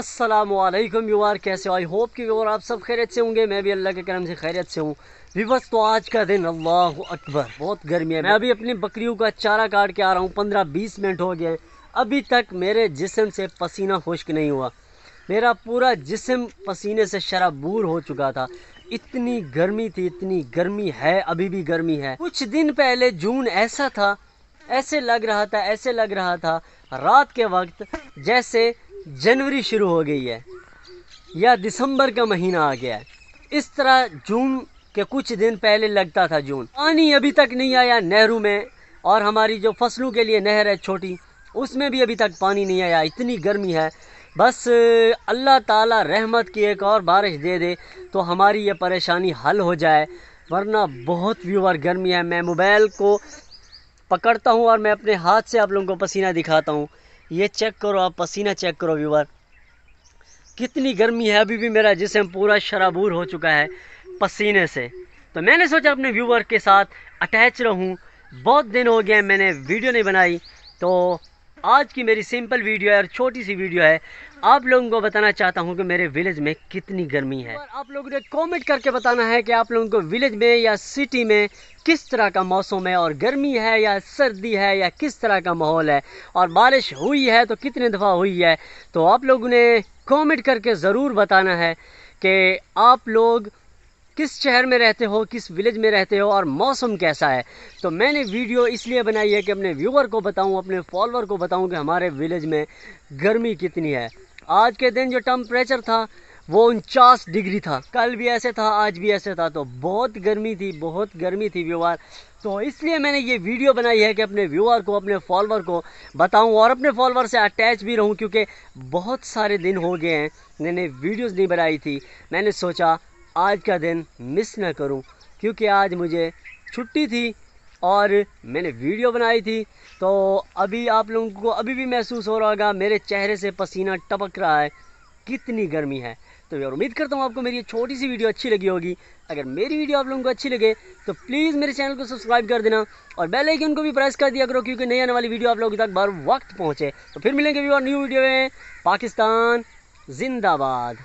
असलम यूआर कैसे हो I hope कि व्यूवर आप सब खैरियत से होंगे मैं भी अल्लाह के करम से खैरियत से हूँ विवस तो आज का दिन अल्लाह अकबर बहुत गर्मी है मैं अभी अपनी बकरियों का चारा काट के आ रहा हूँ पंद्रह बीस मिनट हो गए अभी तक मेरे जिसम से पसीना खुश्क नहीं हुआ मेरा पूरा जिसम पसीने से शराबूर हो चुका था इतनी गर्मी थी इतनी गर्मी है अभी भी गर्मी है कुछ दिन पहले जून ऐसा था ऐसे लग रहा था ऐसे लग रहा था रात के वक्त जैसे जनवरी शुरू हो गई है या दिसंबर का महीना आ गया है इस तरह जून के कुछ दिन पहले लगता था जून पानी अभी तक नहीं आया नहरों में और हमारी जो फसलों के लिए नहर है छोटी उसमें भी अभी तक पानी नहीं आया इतनी गर्मी है बस अल्लाह ताला रहमत की एक और बारिश दे दे तो हमारी ये परेशानी हल हो जाए वरना बहुत व्यूवर गर्मी है मैं मोबाइल को पकड़ता हूँ और मैं अपने हाथ से आप लोगों को पसीना दिखाता हूँ ये चेक करो आप पसीना चेक करो व्यूवर कितनी गर्मी है अभी भी मेरा जिसम पूरा शराबूर हो चुका है पसीने से तो मैंने सोचा अपने व्यूवर के साथ अटैच रहूं बहुत दिन हो गया मैंने वीडियो नहीं बनाई तो आज की मेरी सिंपल वीडियो है और छोटी सी वीडियो है आप लोगों को बताना चाहता हूं कि मेरे विलेज में कितनी गर्मी है आप लोगों ने कमेंट करके बताना है कि आप लोगों को विलेज में या सिटी में किस तरह का मौसम है और गर्मी है या सर्दी है या किस तरह का माहौल है और बारिश हुई है तो कितने दफ़ा हुई है तो आप लोगों ने कॉमेंट करके ज़रूर बताना है कि आप लोग किस शहर में रहते हो किस विलेज में रहते हो और मौसम कैसा है तो मैंने वीडियो इसलिए बनाई है कि अपने व्यूवर को बताऊँ अपने फॉलोअर को बताऊँ कि हमारे विलेज में गर्मी कितनी है आज के दिन जो टम्परेचर था वो उनचास डिग्री था कल भी ऐसे था आज भी ऐसे था तो बहुत गर्मी थी बहुत गर्मी थी व्यूअर तो इसलिए मैंने ये वीडियो बनाई है कि अपने व्यूअर को अपने फॉलोअर को बताऊं और अपने फॉलोअर से अटैच भी रहूं क्योंकि बहुत सारे दिन हो गए हैं मैंने वीडियोस नहीं बनाई थी मैंने सोचा आज का दिन मिस ना करूं क्योंकि आज मुझे छुट्टी थी और मैंने वीडियो बनाई थी तो अभी आप लोगों को अभी भी महसूस हो रहा होगा मेरे चेहरे से पसीना टपक रहा है कितनी गर्मी है तो यार उम्मीद करता हूँ आपको मेरी ये छोटी सी वीडियो अच्छी लगी होगी अगर मेरी वीडियो आप लोगों को अच्छी लगे तो प्लीज़ मेरे चैनल को सब्सक्राइब कर देना और बेल आइकन को भी प्रेस कर दिया करो क्योंकि नई आने वाली वीडियो आप लोगों तक बार वक्त पहुँचे तो फिर मिलेंगे भी और न्यू वीडियो में पाकिस्तान जिंदाबाद